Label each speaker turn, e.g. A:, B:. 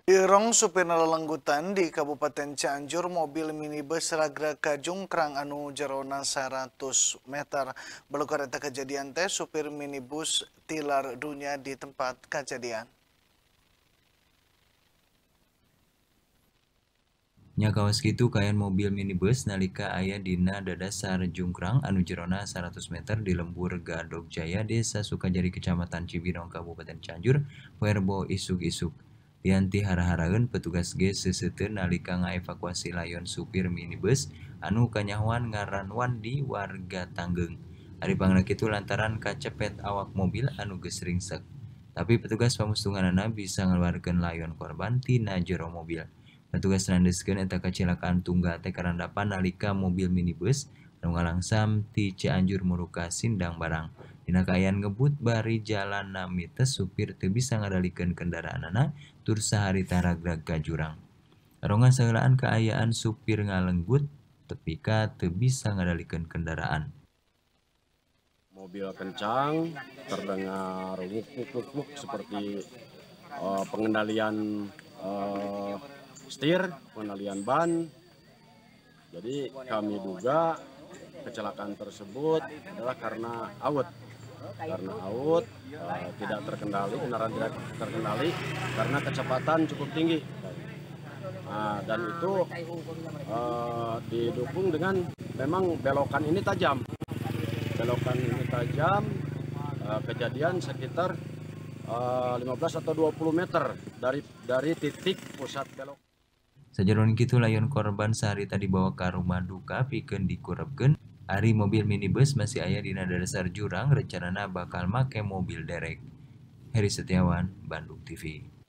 A: Di Rong Supinala Lenggutan di Kabupaten Cianjur, mobil minibus ragra kajungkrang anu jerona 100 meter. Belukar eta kejadian teh, supir minibus tilar dunia di tempat kejadian. Nyakawas gitu kayaan mobil minibus nalika ayah dina dadasar jungkrang anu jerona 100 meter di lembur Gadok Jaya, Desa Sukajari, Kecamatan Cibinong, Kabupaten Cianjur, Werbo Isuk-Isuk. hara-haraangan petugas ge seter nalika nga evakuasi lionon supir minibus anu kanyahuwan ngaranwan di warga tageng hari bang itu lantaran ka cepet awak mobil anuge ringsek tapi petugas pemusunganan nabi bisa ngewargan lionon korbanti Najero mobil petugas landisken entak kecelakan tungga tekan ranpan nalika mobil minibuslangam TC anjur muruka Sindang barang dan Dina kayan ngebut bari jalan nami supir teu bisa ngadalikeun kendaraanana tur sehari ragrag ka jurang. Rongan seulaan keayaan supir ngalenggut tepika teu bisa ngadalikeun kendaraan.
B: Mobil kencang terdengar wuk-wuk-wuk seperti uh, pengendalian uh, setir, pengendalian ban. Jadi kami duga kecelakaan tersebut adalah karena awet karena awet
A: uh, eh, tidak
B: terkendali kendaraan tidak terkendali karena kecepatan cukup tinggi nah, dan itu uh, didukung dengan memang belokan ini tajam belokan ini tajam uh, kejadian sekitar uh, 15 atau 20 meter dari dari titik pusat belok
A: Sajaron gitu layon korban sehari tadi bawa ke rumah duka piken dikurepken Hari mobil minibus masih ayah di nada dasar jurang rencana bakal make mobil derek. Heri Setiawan, Bandung TV.